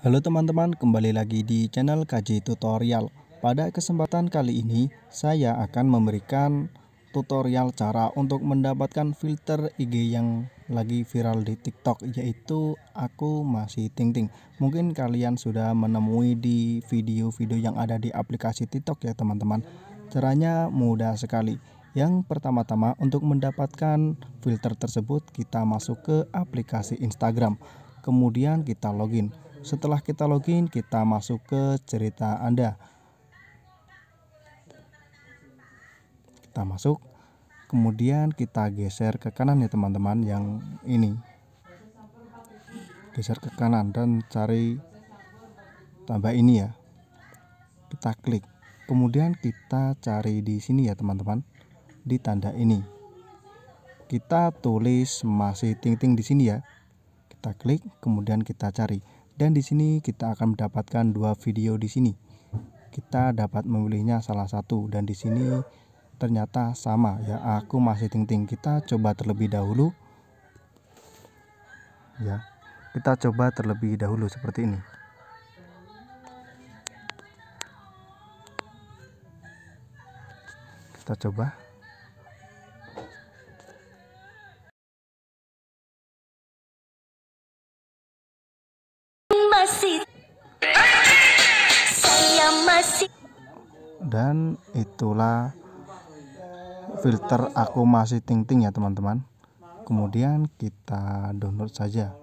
Halo teman-teman, kembali lagi di channel KJ Tutorial. Pada kesempatan kali ini, saya akan memberikan tutorial cara untuk mendapatkan filter IG yang lagi viral di TikTok yaitu aku masih ting ting. Mungkin kalian sudah menemui di video-video yang ada di aplikasi TikTok ya teman-teman. Caranya mudah sekali. Yang pertama-tama untuk mendapatkan filter tersebut kita masuk ke aplikasi Instagram. Kemudian kita login setelah kita login, kita masuk ke cerita Anda. Kita masuk, kemudian kita geser ke kanan ya teman-teman yang ini. Geser ke kanan dan cari tambah ini ya. Kita klik. Kemudian kita cari di sini ya teman-teman. Di tanda ini. Kita tulis masih ting-ting di sini ya kita klik kemudian kita cari dan di sini kita akan mendapatkan dua video di sini. Kita dapat memilihnya salah satu dan di sini ternyata sama ya. Aku masih ting-ting. Kita coba terlebih dahulu. Ya. Kita coba terlebih dahulu seperti ini. Kita coba dan itulah filter aku masih ting ting ya teman-teman kemudian kita download saja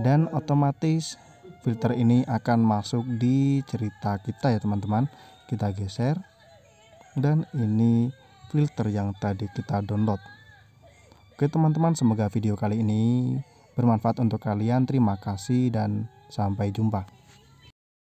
dan otomatis filter ini akan masuk di cerita kita ya teman-teman kita geser dan ini filter yang tadi kita download oke teman-teman semoga video kali ini bermanfaat untuk kalian terima kasih dan sampai jumpa